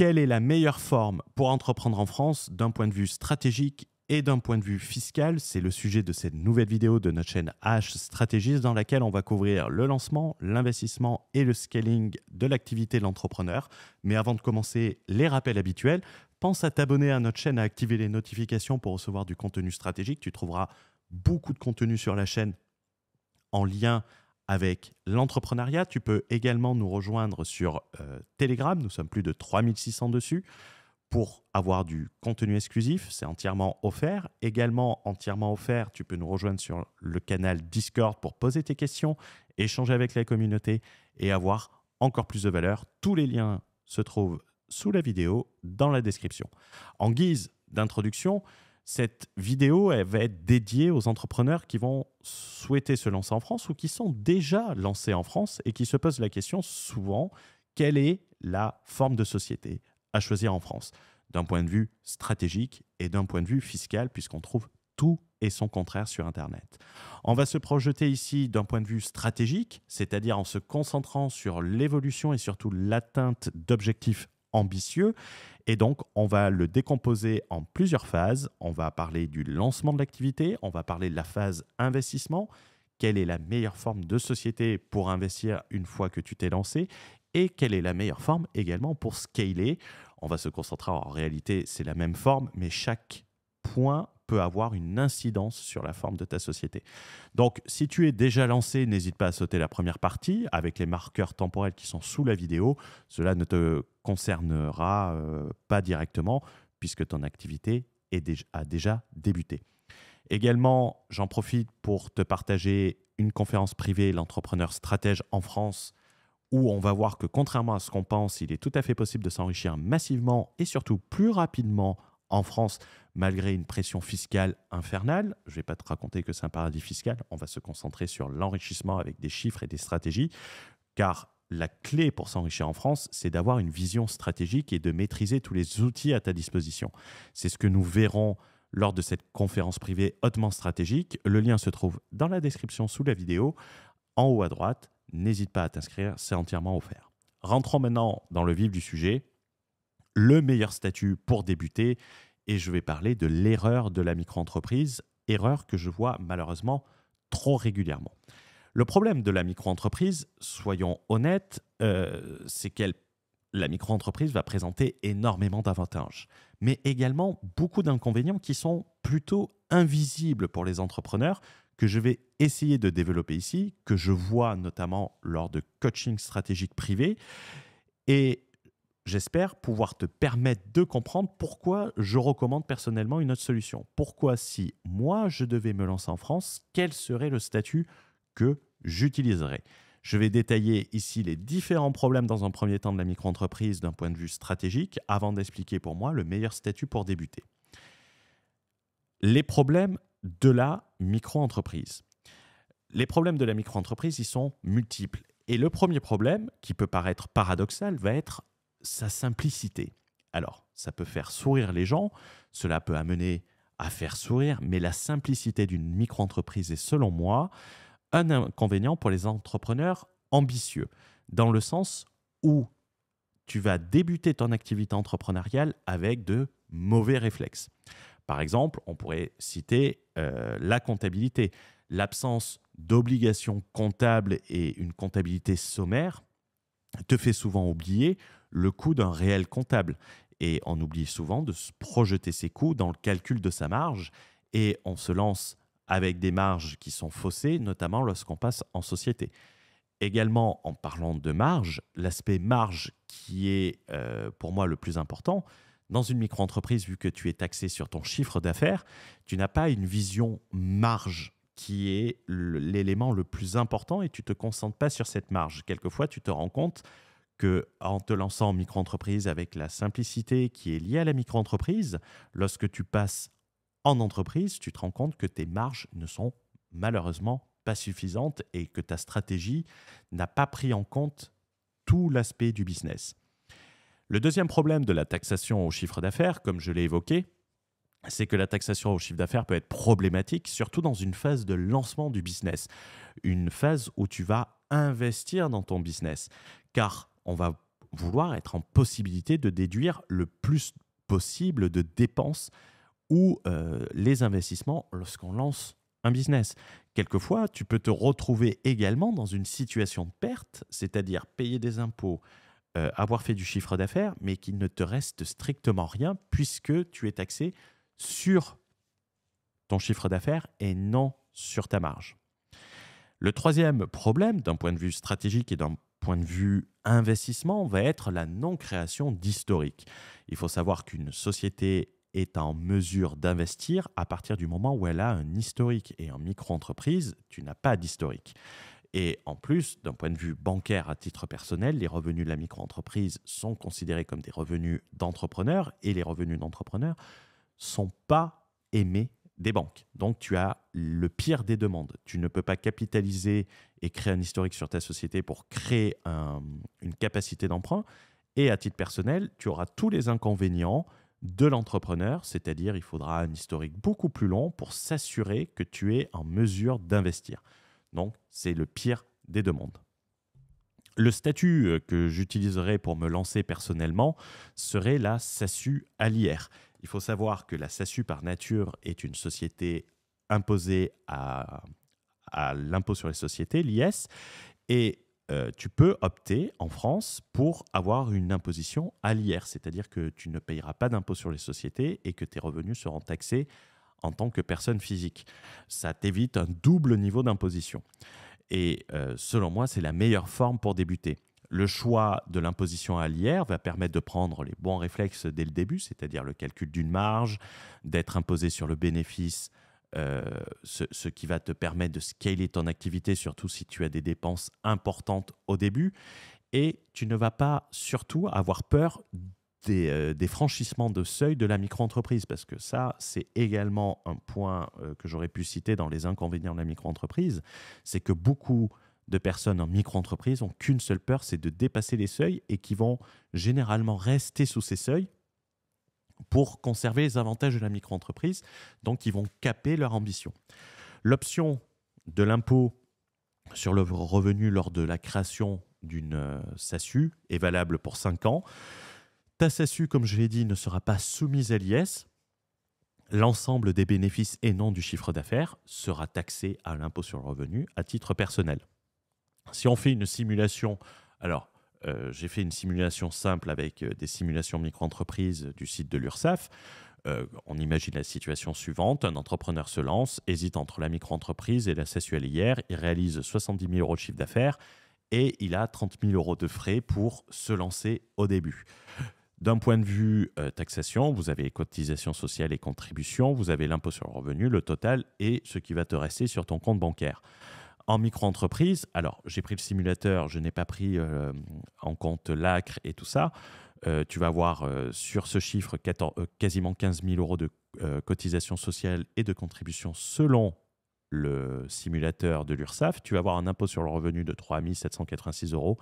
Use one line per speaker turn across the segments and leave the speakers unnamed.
quelle est la meilleure forme pour entreprendre en France d'un point de vue stratégique et d'un point de vue fiscal, c'est le sujet de cette nouvelle vidéo de notre chaîne H Stratégistes dans laquelle on va couvrir le lancement, l'investissement et le scaling de l'activité de l'entrepreneur. Mais avant de commencer, les rappels habituels, pense à t'abonner à notre chaîne, à activer les notifications pour recevoir du contenu stratégique. Tu trouveras beaucoup de contenu sur la chaîne en lien avec l'entrepreneuriat. Tu peux également nous rejoindre sur euh, Telegram, nous sommes plus de 3600 dessus, pour avoir du contenu exclusif, c'est entièrement offert. Également entièrement offert, tu peux nous rejoindre sur le canal Discord pour poser tes questions, échanger avec la communauté et avoir encore plus de valeur. Tous les liens se trouvent sous la vidéo, dans la description. En guise d'introduction, cette vidéo, va être dédiée aux entrepreneurs qui vont souhaiter se lancer en France ou qui sont déjà lancés en France et qui se posent la question souvent, quelle est la forme de société à choisir en France d'un point de vue stratégique et d'un point de vue fiscal, puisqu'on trouve tout et son contraire sur Internet. On va se projeter ici d'un point de vue stratégique, c'est-à-dire en se concentrant sur l'évolution et surtout l'atteinte d'objectifs ambitieux. Et donc, on va le décomposer en plusieurs phases. On va parler du lancement de l'activité, on va parler de la phase investissement, quelle est la meilleure forme de société pour investir une fois que tu t'es lancé, et quelle est la meilleure forme également pour scaler. On va se concentrer, en réalité c'est la même forme, mais chaque point avoir une incidence sur la forme de ta société. Donc, si tu es déjà lancé, n'hésite pas à sauter la première partie avec les marqueurs temporels qui sont sous la vidéo. Cela ne te concernera euh, pas directement puisque ton activité est déjà, a déjà débuté. Également, j'en profite pour te partager une conférence privée, l'entrepreneur stratège en France, où on va voir que contrairement à ce qu'on pense, il est tout à fait possible de s'enrichir massivement et surtout plus rapidement en France, malgré une pression fiscale infernale. Je ne vais pas te raconter que c'est un paradis fiscal. On va se concentrer sur l'enrichissement avec des chiffres et des stratégies, car la clé pour s'enrichir en France, c'est d'avoir une vision stratégique et de maîtriser tous les outils à ta disposition. C'est ce que nous verrons lors de cette conférence privée hautement stratégique. Le lien se trouve dans la description sous la vidéo. En haut à droite, n'hésite pas à t'inscrire, c'est entièrement offert. Rentrons maintenant dans le vif du sujet, le meilleur statut pour débuter et je vais parler de l'erreur de la micro-entreprise, erreur que je vois malheureusement trop régulièrement. Le problème de la micro-entreprise, soyons honnêtes, euh, c'est qu'elle la micro-entreprise va présenter énormément d'avantages, mais également beaucoup d'inconvénients qui sont plutôt invisibles pour les entrepreneurs, que je vais essayer de développer ici, que je vois notamment lors de coaching stratégique privé. Et J'espère pouvoir te permettre de comprendre pourquoi je recommande personnellement une autre solution. Pourquoi si moi je devais me lancer en France, quel serait le statut que j'utiliserais je vais détailler ici les différents problèmes dans un premier temps de la micro-entreprise d'un point de vue stratégique avant d'expliquer pour moi le meilleur statut pour débuter. Les problèmes de la micro-entreprise. Les problèmes de la micro-entreprise, ils sont multiples. Et le premier problème, qui peut paraître paradoxal, va être sa simplicité. Alors, ça peut faire sourire les gens, cela peut amener à faire sourire, mais la simplicité d'une micro-entreprise est, selon moi, un inconvénient pour les entrepreneurs ambitieux, dans le sens où tu vas débuter ton activité entrepreneuriale avec de mauvais réflexes. Par exemple, on pourrait citer euh, la comptabilité. L'absence d'obligations comptables et une comptabilité sommaire te fait souvent oublier le coût d'un réel comptable. Et on oublie souvent de projeter ses coûts dans le calcul de sa marge et on se lance avec des marges qui sont faussées, notamment lorsqu'on passe en société. Également, en parlant de marge, l'aspect marge qui est euh, pour moi le plus important, dans une micro-entreprise, vu que tu es taxé sur ton chiffre d'affaires, tu n'as pas une vision marge qui est l'élément le plus important et tu ne te concentres pas sur cette marge. Quelquefois, tu te rends compte que en te lançant en micro-entreprise avec la simplicité qui est liée à la micro-entreprise, lorsque tu passes en entreprise, tu te rends compte que tes marges ne sont malheureusement pas suffisantes et que ta stratégie n'a pas pris en compte tout l'aspect du business. Le deuxième problème de la taxation au chiffre d'affaires, comme je l'ai évoqué, c'est que la taxation au chiffre d'affaires peut être problématique, surtout dans une phase de lancement du business, une phase où tu vas investir dans ton business, car on va vouloir être en possibilité de déduire le plus possible de dépenses ou euh, les investissements lorsqu'on lance un business. Quelquefois, tu peux te retrouver également dans une situation de perte, c'est-à-dire payer des impôts, euh, avoir fait du chiffre d'affaires, mais qu'il ne te reste strictement rien puisque tu es taxé sur ton chiffre d'affaires et non sur ta marge. Le troisième problème, d'un point de vue stratégique et d'un point de vue investissement, va être la non-création d'historique. Il faut savoir qu'une société est en mesure d'investir à partir du moment où elle a un historique. Et en micro-entreprise, tu n'as pas d'historique. Et en plus, d'un point de vue bancaire à titre personnel, les revenus de la micro-entreprise sont considérés comme des revenus d'entrepreneur et les revenus d'entrepreneur sont pas aimés des banques. Donc tu as le pire des demandes. Tu ne peux pas capitaliser et créer un historique sur ta société pour créer une capacité d'emprunt. Et à titre personnel, tu auras tous les inconvénients de l'entrepreneur, c'est-à-dire il faudra un historique beaucoup plus long pour s'assurer que tu es en mesure d'investir. Donc c'est le pire des demandes. Le statut euh, que j'utiliserai pour me lancer personnellement serait la SASU à l'IR. Il faut savoir que la SASU, par nature, est une société imposée à, l'impôt sur les sociétés, l'IS, et euh, tu peux opter en France pour avoir une imposition à l'IR, c'est-à-dire que tu ne payeras pas d'impôt sur les sociétés et que tes revenus seront taxés en tant que personne physique. Ça t'évite un double niveau d'imposition. Et euh, selon moi, c'est la meilleure forme pour débuter. Le choix de l'imposition à l'IR va permettre de prendre les bons réflexes dès le début, c'est-à-dire le calcul d'une marge, d'être imposé sur le bénéfice, euh, ce, qui va te permettre de scaler ton activité, surtout si tu as des dépenses importantes au début. Et tu ne vas pas surtout avoir peur des, euh, franchissements de seuil de la micro-entreprise, parce que ça, c'est également un point euh, que j'aurais pu citer dans les inconvénients de la micro-entreprise, c'est que beaucoup de personnes en micro-entreprise ont qu'une seule peur, c'est de dépasser les seuils et qui vont généralement rester sous ces seuils pour conserver les avantages de la micro-entreprise. Donc, ils vont caper leur ambition. L'option de l'impôt sur le revenu lors de la création d'une euh, SASU est valable pour 5 ans. Ta SASU, comme je l'ai dit, ne sera pas soumise à l'IS. L'ensemble des bénéfices et non du chiffre d'affaires sera taxé à l'impôt sur le revenu à titre personnel. Si on fait une simulation, alors euh, j'ai fait une simulation simple avec euh, des simulations micro-entreprises du site de l'URSSAF. Euh, on imagine la situation suivante. Un entrepreneur se lance, hésite entre la micro-entreprise et la hier Il réalise 70 000 euros de chiffre d'affaires et il a 30 000 euros de frais pour se lancer au début. D'un point de vue taxation, vous avez cotisations sociales et contributions, vous avez l'impôt sur le revenu, le total et ce qui va te rester sur ton compte bancaire. En micro-entreprise, alors j'ai pris le simulateur, je n'ai pas pris euh, en compte l'acre et tout ça. Euh, tu vas avoir euh, sur ce chiffre quasiment 15 000 euros de cotisation sociale et de contribution selon le simulateur de l'URSSAF. Tu vas avoir un impôt sur le revenu de 3 786 euros.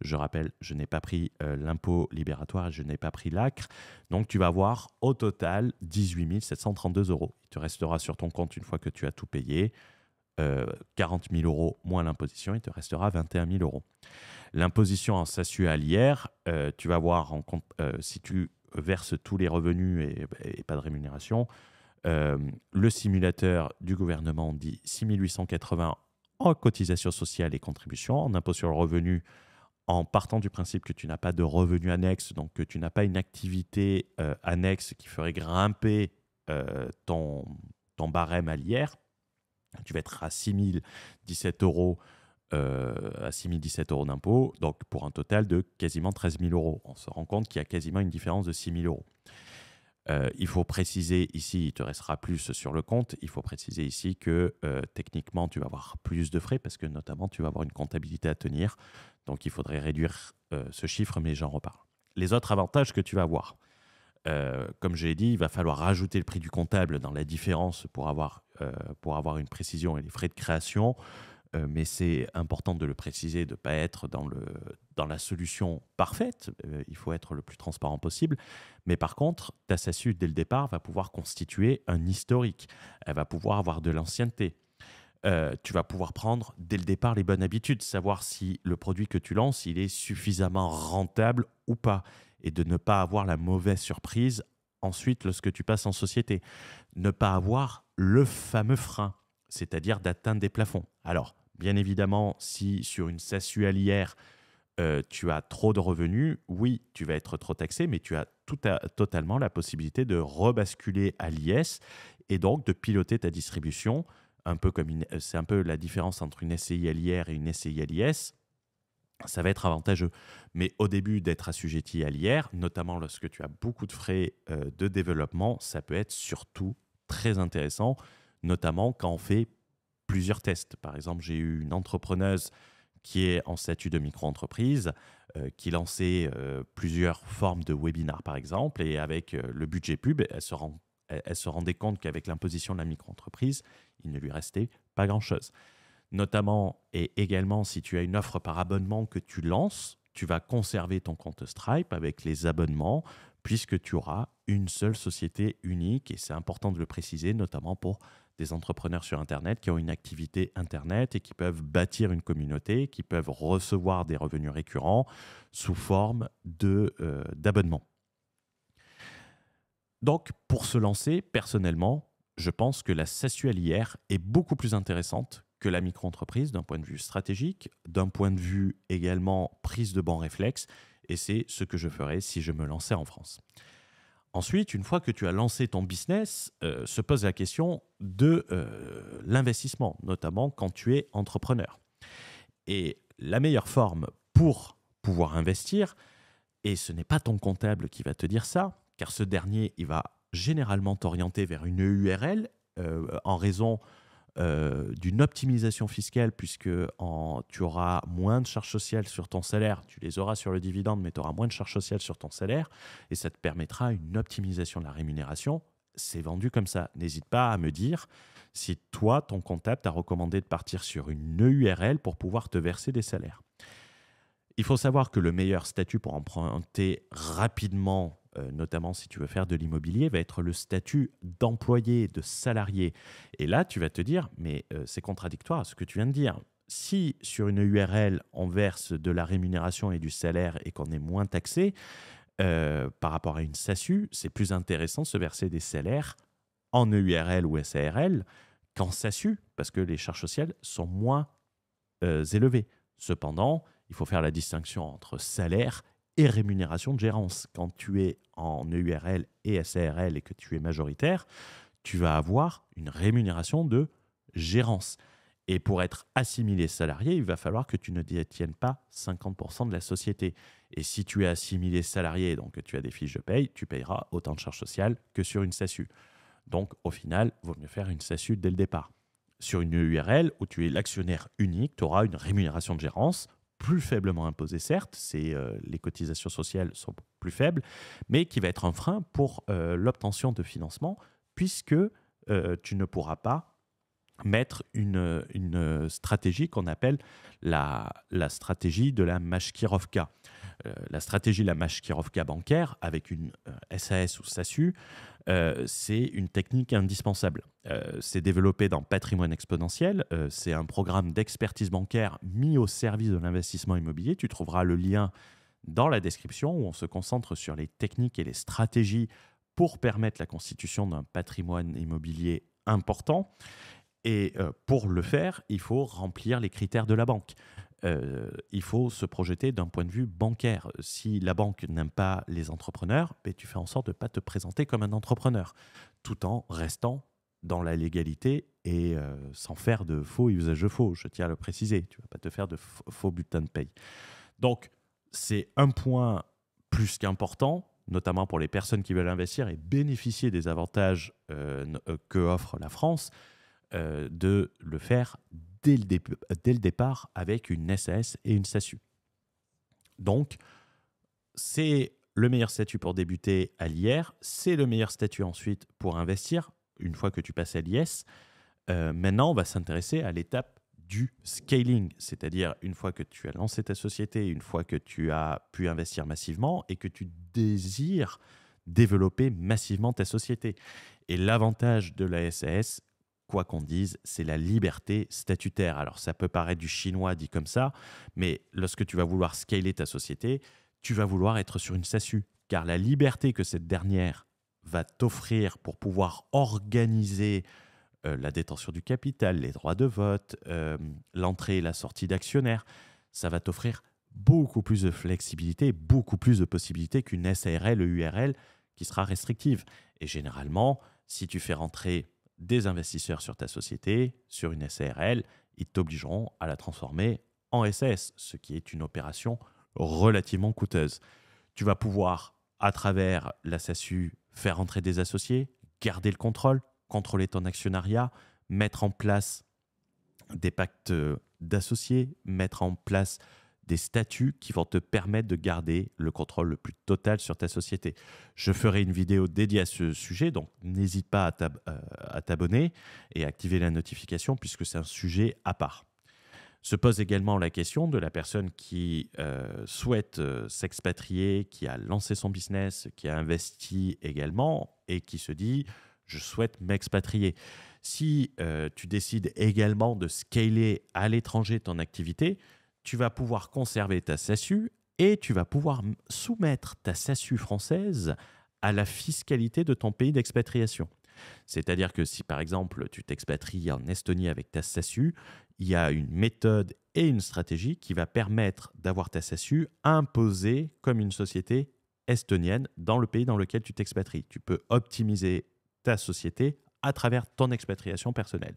Je rappelle, je n'ai pas pris l'impôt libératoire je n'ai pas pris l'acre. Donc tu vas avoir au total 18 732 euros. Il te restera sur ton compte une fois que tu as tout payé 40 euh, 000 euros moins l'imposition, il te restera 21 000 euros. L'imposition en sasu à euh, tu vas voir en compte, euh, si tu verses tous les revenus et, pas de rémunération, le simulateur du gouvernement dit 6 880 en cotisations sociales et contributions en impôt sur le revenu, en partant du principe que tu n'as pas de revenu annexe, donc que tu n'as pas une activité annexe qui ferait grimper ton, ton barème à l'IR, tu vas être à 6017 euros. Euh, à euros d'impôts, donc pour un total de quasiment 13 000 euros. On se rend compte qu'il y a quasiment une différence de 6 000 euros. Euh, il faut préciser ici, il te restera plus sur le compte, il faut préciser ici que euh, techniquement tu vas avoir plus de frais parce que notamment tu vas avoir une comptabilité à tenir, donc il faudrait réduire ce chiffre, mais j'en reparle. Les autres avantages que tu vas avoir, euh, comme je l'ai dit, il va falloir rajouter le prix du comptable dans la différence pour avoir, euh, pour avoir une précision et les frais de création. Euh, mais c'est important de le préciser, de ne pas être dans, le, dans la solution parfaite. il faut être le plus transparent possible. Mais par contre, ta SASU, dès le départ, va pouvoir constituer un historique. Elle va pouvoir avoir de l'ancienneté. tu vas pouvoir prendre dès le départ les bonnes habitudes, savoir si le produit que tu lances, il est suffisamment rentable ou pas et de ne pas avoir la mauvaise surprise ensuite lorsque tu passes en société. Ne pas avoir le fameux frein, c'est-à-dire d'atteindre des plafonds. Alors, bien évidemment, si sur une sassualière, euh, tu as trop de revenus, oui, tu vas être trop taxé, mais tu as tout à, totalement la possibilité de rebasculer à l'IS et donc de piloter ta distribution, un peu comme c'est un peu la différence entre une SCI à et une SCI à ça va être avantageux. Mais au début, d'être assujetti à l'IR, notamment lorsque tu as beaucoup de frais euh, de développement, ça peut être surtout très intéressant, notamment quand on fait plusieurs tests. Par exemple, j'ai eu une entrepreneuse qui est en statut de micro-entreprise, euh, qui lançait euh, plusieurs formes de webinaires, par exemple, et avec le budget pub, elle se, elle se rendait compte qu'avec l'imposition de la micro-entreprise, il ne lui restait pas grand-chose notamment et également si tu as une offre par abonnement que tu lances, tu vas conserver ton compte Stripe avec les abonnements puisque tu auras une seule société unique et c'est important de le préciser notamment pour des entrepreneurs sur Internet qui ont une activité Internet et qui peuvent bâtir une communauté, qui peuvent recevoir des revenus récurrents sous forme euh, d'abonnement. Donc pour se lancer personnellement, je pense que la SASU est beaucoup plus intéressante que la micro-entreprise d'un point de vue stratégique, d'un point de vue également prise de bon réflexe, et c'est ce que je ferais si je me lançais en France. Ensuite, une fois que tu as lancé ton business, euh, se pose la question de euh, l'investissement, notamment quand tu es entrepreneur. Et la meilleure forme pour pouvoir investir, et ce n'est pas ton comptable qui va te dire ça, car ce dernier, il va généralement t'orienter vers une e URL euh, en raison euh, d'une optimisation fiscale, puisque en, tu auras moins de charges sociales sur ton salaire, tu les auras sur le dividende, mais tu auras moins de charges sociales sur ton salaire, et ça te permettra une optimisation de la rémunération. C'est vendu comme ça. N'hésite pas à me dire si toi, ton comptable t'a recommandé de partir sur une EURL pour pouvoir te verser des salaires. Il faut savoir que le meilleur statut pour emprunter rapidement euh, notamment si tu veux faire de l'immobilier, va être le statut d'employé, de salarié. Et là, tu vas te dire, mais euh, c'est contradictoire à ce que tu viens de dire si sur une URL, on verse de la rémunération et du salaire et qu'on est moins taxé, euh, par rapport à une SASU, c'est plus intéressant de se verser des salaires en EURL ou SARL qu'en SASU, parce que les charges sociales sont moins élevées. Cependant, il faut faire la distinction entre salaire et rémunération de gérance. Quand tu es en EURL et SARL et que tu es majoritaire, tu vas avoir une rémunération de gérance. Et pour être assimilé salarié, il va falloir que tu ne détiennes pas 50% de la société. Et si tu es assimilé salarié, donc que tu as des fiches de paye, tu payeras autant de charges sociales que sur une SASU. Donc au final, vaut mieux faire une SASU dès le départ. Sur une EURL, où tu es l'actionnaire unique, tu auras une rémunération de gérance plus faiblement imposé, certes, c'est, euh, les cotisations sociales sont plus faibles, mais qui va être un frein pour euh, l'obtention de financement, puisque euh, tu ne pourras pas mettre une, stratégie qu'on appelle la, la, stratégie de la Mashkirovka. Euh, la stratégie la Mashkirovka bancaire avec une SAS euh, ou SASU, euh, c'est une technique indispensable. c'est développé dans Patrimoine Exponentiel. c'est un programme d'expertise bancaire mis au service de l'investissement immobilier. Tu trouveras le lien dans la description où on se concentre sur les techniques et les stratégies pour permettre la constitution d'un patrimoine immobilier important. Et pour le faire, il faut remplir les critères de la banque. Euh, il faut se projeter d'un point de vue bancaire. Si la banque n'aime pas les entrepreneurs, ben, tu fais en sorte de ne pas te présenter comme un entrepreneur, tout en restant dans la légalité et euh, sans faire de faux usage faux. Je tiens à le préciser, tu ne vas pas te faire de faux button de paye. Donc, c'est un point plus qu'important, notamment pour les personnes qui veulent investir et bénéficier des avantages euh, que offre la France, de le faire dès le, départ avec une SAS et une SASU. Donc, c'est le meilleur statut pour débuter à l'IR, c'est le meilleur statut ensuite pour investir, une fois que tu passes à l'IS. Euh, maintenant, on va s'intéresser à l'étape du scaling, c'est-à-dire une fois que tu as lancé ta société, une fois que tu as pu investir massivement et que tu désires développer massivement ta société. Et l'avantage de la SAS quoi qu'on dise, c'est la liberté statutaire. Alors ça peut paraître du chinois dit comme ça, mais lorsque tu vas vouloir scaler ta société, tu vas vouloir être sur une SASU, car la liberté que cette dernière va t'offrir pour pouvoir organiser euh, la détention du capital, les droits de vote, euh, l'entrée et la sortie d'actionnaires, ça va t'offrir beaucoup plus de flexibilité, beaucoup plus de possibilités qu'une SARL ou e URL qui sera restrictive. Et généralement, si tu fais rentrer des investisseurs sur ta société, sur une SARL, ils t'obligeront à la transformer en SS, ce qui est une opération relativement coûteuse. Tu vas pouvoir, à travers la SASU, faire entrer des associés, garder le contrôle, contrôler ton actionnariat, mettre en place des pactes euh, d'associés, mettre en place des statuts qui vont te permettre de garder le contrôle le plus total sur ta société. Je ferai une vidéo dédiée à ce sujet, donc n'hésite pas à euh, t'abonner et à activer la notification puisque c'est un sujet à part. Se pose également la question de la personne qui euh, souhaite euh, s'expatrier, qui a lancé son business, qui a investi également et qui se dit je souhaite m'expatrier. Si tu décides également de scaler à l'étranger ton activité, tu vas pouvoir conserver ta SASU et tu vas pouvoir soumettre ta SASU française à la fiscalité de ton pays d'expatriation. C'est-à-dire que si par exemple tu t'expatries en Estonie avec ta SASU, il y a une méthode et une stratégie qui va permettre d'avoir ta SASU imposée comme une société estonienne dans le pays dans lequel tu t'expatries. Tu peux optimiser ta société à travers ton expatriation personnelle.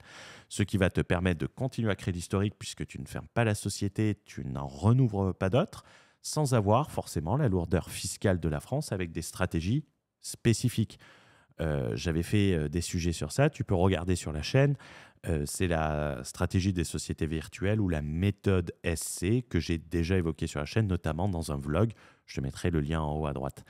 Ce qui va te permettre de continuer à créer l'historique puisque tu ne fermes pas la société, tu n'en renouvres pas d'autres, sans avoir forcément la lourdeur fiscale de la France avec des stratégies spécifiques. Euh, j'avais fait euh, des sujets sur ça, tu peux regarder sur la chaîne. Euh, c'est la stratégie des sociétés virtuelles ou la méthode SC que j'ai déjà évoquée sur la chaîne, notamment dans un vlog. Je te mettrai le lien en haut à droite.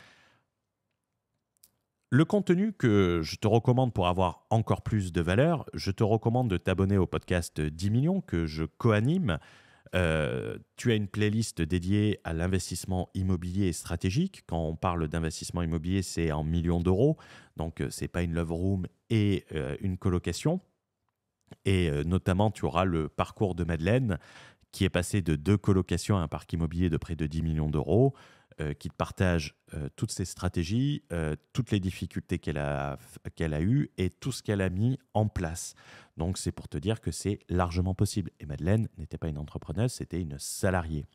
Le contenu que je te recommande pour avoir encore plus de valeur, je te recommande de t'abonner au podcast 10 millions que je co-anime. Euh, tu as une playlist dédiée à l'investissement immobilier stratégique. Quand on parle d'investissement immobilier, c'est en millions d'euros. Donc, euh, ce n'est pas une love room et euh, une colocation. Et notamment, tu auras le parcours de Madeleine qui est passé de deux colocations à un parc immobilier de près de 10 millions d'euros. Euh, qui te partage euh, toutes ses stratégies, euh, toutes les difficultés qu'elle a, qu'elle a eues et tout ce qu'elle a mis en place. Donc c'est pour te dire que c'est largement possible. Et Madeleine n'était pas une entrepreneuse, c'était une salariée.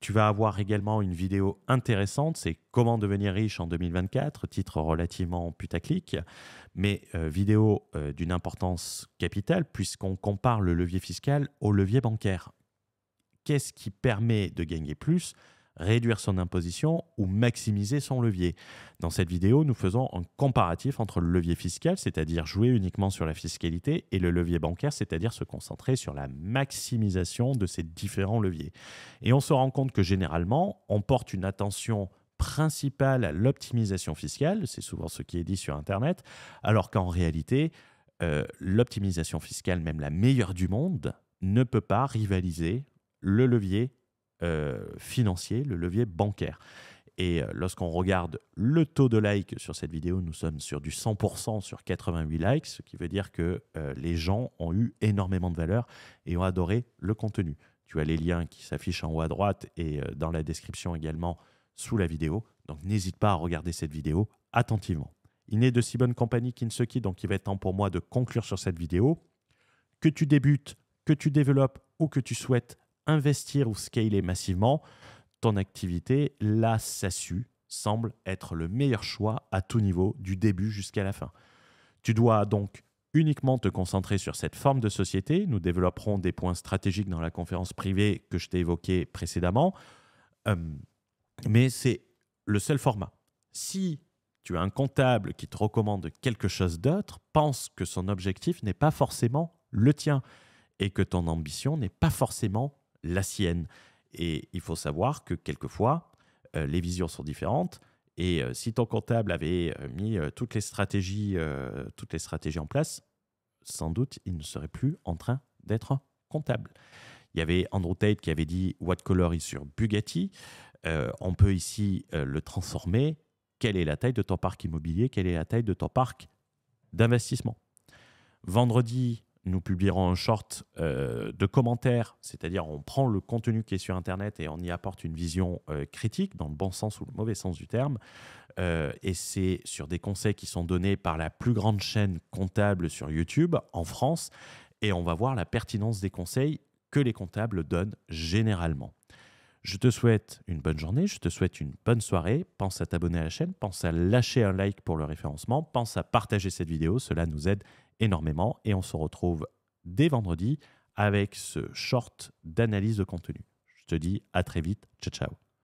Tu vas avoir également une vidéo intéressante, c'est Comment devenir riche en 2024, titre relativement putaclic, mais vidéo d'une importance capitale puisqu'on compare le levier fiscal au levier bancaire. Qu'est-ce qui permet de gagner plus réduire son imposition ou maximiser son levier. Dans cette vidéo, nous faisons un comparatif entre le levier fiscal, c'est-à-dire jouer uniquement sur la fiscalité, et le levier bancaire, c'est-à-dire se concentrer sur la maximisation de ces différents leviers. Et on se rend compte que généralement, on porte une attention principale à l'optimisation fiscale, c'est souvent ce qui est dit sur Internet, alors qu'en réalité, euh, l'optimisation fiscale, même la meilleure du monde, ne peut pas rivaliser le levier euh, financier, le levier bancaire. Et euh, lorsqu'on regarde le taux de like sur cette vidéo, nous sommes sur du 100% sur 88 likes, ce qui veut dire que euh, les gens ont eu énormément de valeur et ont adoré le contenu. Tu as les liens qui s'affichent en haut à droite et dans la description également sous la vidéo. Donc n'hésite pas à regarder cette vidéo attentivement. Il n'est de si bonne compagnie qu'Inseki, donc il va être temps pour moi de conclure sur cette vidéo. Que tu débutes, que tu développes ou que tu souhaites investir ou scaler massivement ton activité, la SASU semble être le meilleur choix à tout niveau, du début jusqu'à la fin. Tu dois donc uniquement te concentrer sur cette forme de société. Nous développerons des points stratégiques dans la conférence privée que je t'ai évoquée précédemment. Euh, mais c'est le seul format. Si tu as un comptable qui te recommande quelque chose d'autre, pense que son objectif n'est pas forcément le tien et que ton ambition n'est pas forcément la sienne. Et il faut savoir que quelquefois, euh, les visions sont différentes. Et euh, si ton comptable avait euh, mis toutes, les stratégies, toutes les stratégies en place, sans doute, il ne serait plus en train d'être comptable. Il y avait Andrew Tate qui avait dit What color is sur Bugatti On peut ici le transformer. Quelle est la taille de ton parc immobilier Quelle est la taille de ton parc d'investissement Vendredi, nous publierons un short euh, de commentaires, c'est-à-dire on prend le contenu qui est sur Internet et on y apporte une vision euh, critique, dans le bon sens ou le mauvais sens du terme. Euh, et c'est sur des conseils qui sont donnés par la plus grande chaîne comptable sur YouTube en France. Et on va voir la pertinence des conseils que les comptables donnent généralement. Je te souhaite une bonne journée, je te souhaite une bonne soirée. Pense à t'abonner à la chaîne, pense à lâcher un like pour le référencement, pense à partager cette vidéo, cela nous aide énormément et on se retrouve dès vendredi avec ce short d'analyse de contenu. Je te dis à très vite, ciao ciao.